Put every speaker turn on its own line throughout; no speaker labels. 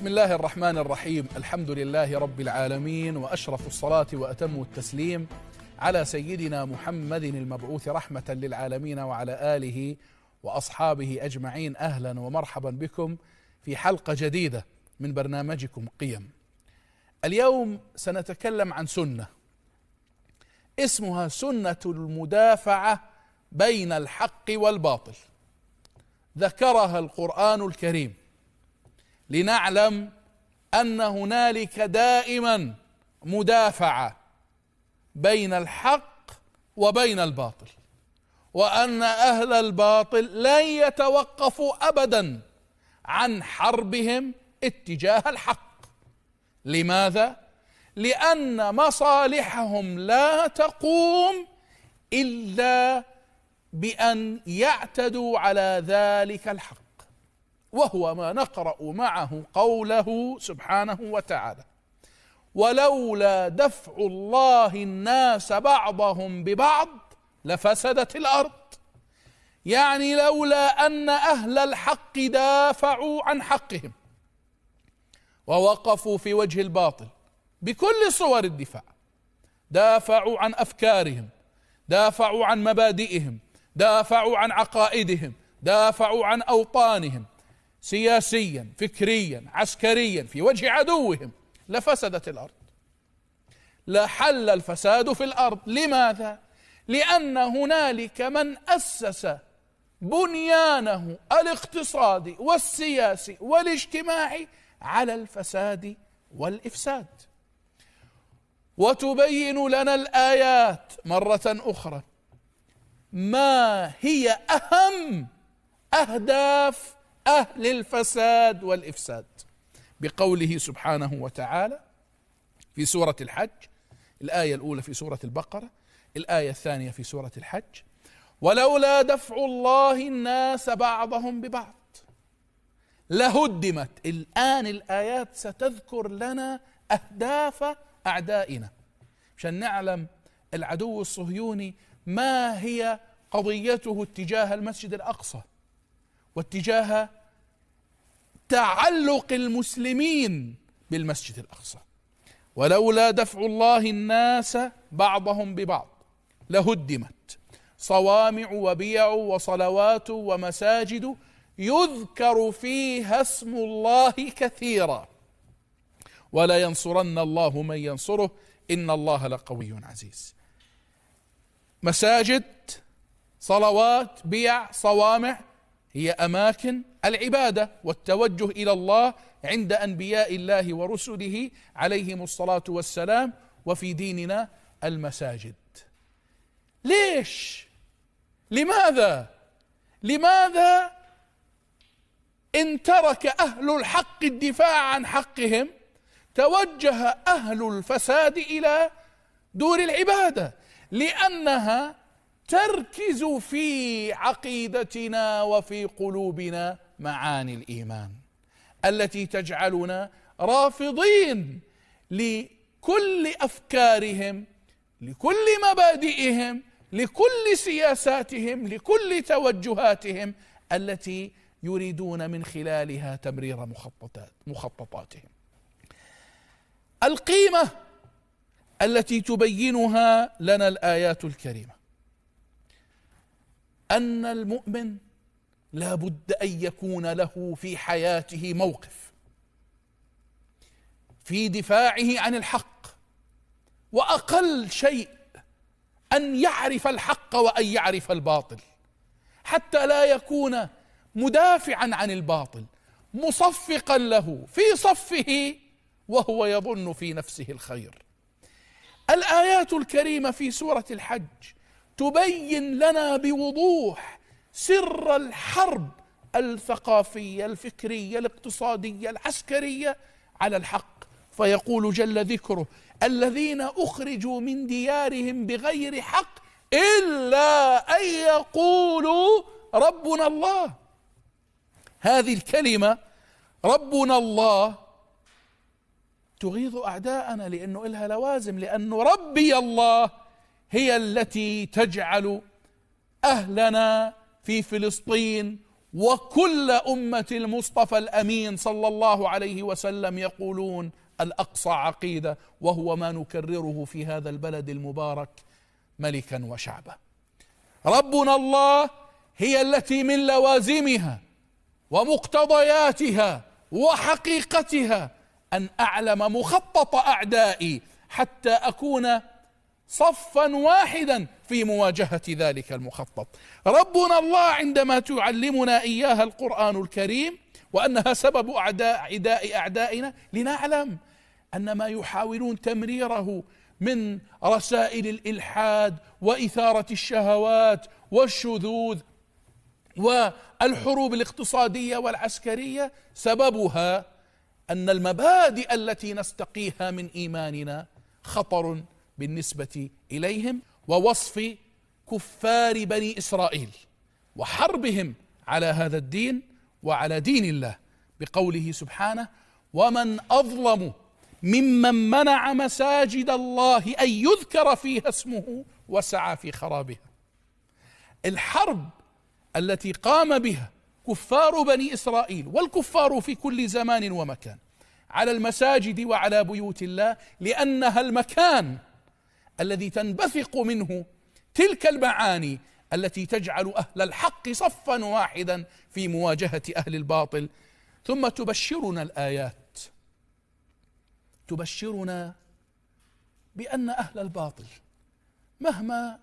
بسم الله الرحمن الرحيم الحمد لله رب العالمين وأشرف الصلاة وأتم التسليم على سيدنا محمد المبعوث رحمة للعالمين وعلى آله وأصحابه أجمعين أهلا ومرحبا بكم في حلقة جديدة من برنامجكم قيم اليوم سنتكلم عن سنة اسمها سنة المدافعة بين الحق والباطل ذكرها القرآن الكريم لنعلم ان هنالك دائما مدافعه بين الحق وبين الباطل وان اهل الباطل لن يتوقفوا ابدا عن حربهم اتجاه الحق لماذا لان مصالحهم لا تقوم الا بان يعتدوا على ذلك الحق وهو ما نقرأ معه قوله سبحانه وتعالى ولولا دفع الله الناس بعضهم ببعض لفسدت الأرض يعني لولا أن أهل الحق دافعوا عن حقهم ووقفوا في وجه الباطل بكل صور الدفاع دافعوا عن أفكارهم دافعوا عن مبادئهم دافعوا عن عقائدهم دافعوا عن أوطانهم سياسيا فكريا عسكريا في وجه عدوهم لفسدت الارض لحل الفساد في الارض لماذا لان هنالك من اسس بنيانه الاقتصادي والسياسي والاجتماعي على الفساد والافساد وتبين لنا الايات مره اخرى ما هي اهم اهداف أهل الفساد والإفساد بقوله سبحانه وتعالى في سورة الحج الآية الأولى في سورة البقرة الآية الثانية في سورة الحج ولولا دفع الله الناس بعضهم ببعض لهدمت الآن الآيات ستذكر لنا أهداف أعدائنا مشان نعلم العدو الصهيوني ما هي قضيته اتجاه المسجد الأقصى واتجاه تعلق المسلمين بالمسجد الأقصى ولولا دفع الله الناس بعضهم ببعض لهدمت صوامع وبيع وصلوات ومساجد يذكر فيها اسم الله كثيرا ولا ينصرن الله من ينصره إن الله لقوي عزيز مساجد صلوات بيع صوامع هي أماكن العبادة والتوجه إلى الله عند أنبياء الله ورسله عليهم الصلاة والسلام وفي ديننا المساجد ليش لماذا لماذا إن ترك أهل الحق الدفاع عن حقهم توجه أهل الفساد إلى دور العبادة لأنها تركز في عقيدتنا وفي قلوبنا معاني الإيمان التي تجعلنا رافضين لكل أفكارهم لكل مبادئهم لكل سياساتهم لكل توجهاتهم التي يريدون من خلالها تمرير مخططات مخططاتهم القيمة التي تبينها لنا الآيات الكريمة أن المؤمن لا بد أن يكون له في حياته موقف في دفاعه عن الحق وأقل شيء أن يعرف الحق وأن يعرف الباطل حتى لا يكون مدافعا عن الباطل مصفقا له في صفه وهو يظن في نفسه الخير الآيات الكريمة في سورة الحج تبين لنا بوضوح سر الحرب الثقافيه الفكريه الاقتصاديه العسكريه على الحق فيقول جل ذكره الذين اخرجوا من ديارهم بغير حق الا ان يقولوا ربنا الله هذه الكلمه ربنا الله تغيظ اعداءنا لانه الها لوازم لانه ربي الله هي التي تجعل اهلنا في فلسطين وكل امه المصطفى الامين صلى الله عليه وسلم يقولون الاقصى عقيده وهو ما نكرره في هذا البلد المبارك ملكا وشعبا ربنا الله هي التي من لوازمها ومقتضياتها وحقيقتها ان اعلم مخطط اعدائي حتى اكون صفا واحدا في مواجهة ذلك المخطط ربنا الله عندما تعلمنا إياها القرآن الكريم وأنها سبب أعداء عداء أعدائنا لنعلم أن ما يحاولون تمريره من رسائل الإلحاد وإثارة الشهوات والشذوذ والحروب الاقتصادية والعسكرية سببها أن المبادئ التي نستقيها من إيماننا خطر بالنسبة إليهم ووصف كفار بني إسرائيل وحربهم على هذا الدين وعلى دين الله بقوله سبحانه ومن أظلم ممن منع مساجد الله أن يذكر فيها اسمه وسعى في خرابها الحرب التي قام بها كفار بني إسرائيل والكفار في كل زمان ومكان على المساجد وعلى بيوت الله لأنها المكان الذي تنبثق منه تلك المعاني التي تجعل أهل الحق صفا واحدا في مواجهة أهل الباطل ثم تبشرنا الآيات تبشرنا بأن أهل الباطل مهما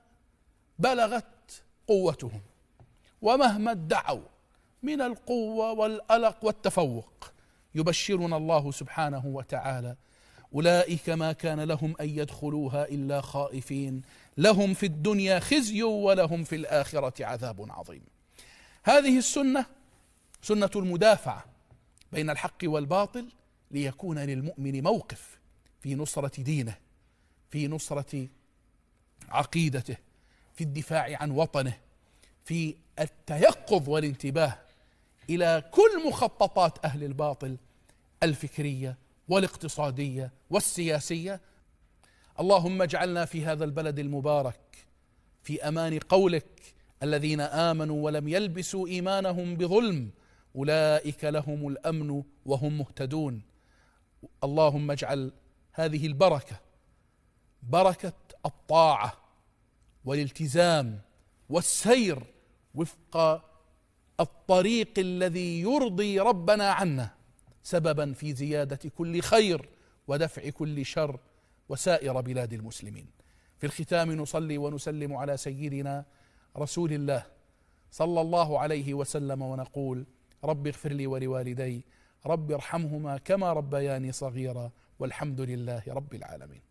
بلغت قوتهم ومهما ادعوا من القوة والألق والتفوق يبشرنا الله سبحانه وتعالى أولئك ما كان لهم أن يدخلوها إلا خائفين لهم في الدنيا خزي ولهم في الآخرة عذاب عظيم هذه السنة سنة المدافعة بين الحق والباطل ليكون للمؤمن موقف في نصرة دينه في نصرة عقيدته في الدفاع عن وطنه في التيقظ والانتباه إلى كل مخططات أهل الباطل الفكرية والاقتصاديه والسياسيه اللهم اجعلنا في هذا البلد المبارك في امان قولك الذين امنوا ولم يلبسوا ايمانهم بظلم اولئك لهم الامن وهم مهتدون اللهم اجعل هذه البركه بركه الطاعه والالتزام والسير وفق الطريق الذي يرضي ربنا عنا سببا في زياده كل خير ودفع كل شر وسائر بلاد المسلمين في الختام نصلي ونسلم على سيدنا رسول الله صلى الله عليه وسلم ونقول رب اغفر لي ولوالدي رب ارحمهما كما ربياني صغيرا والحمد لله رب العالمين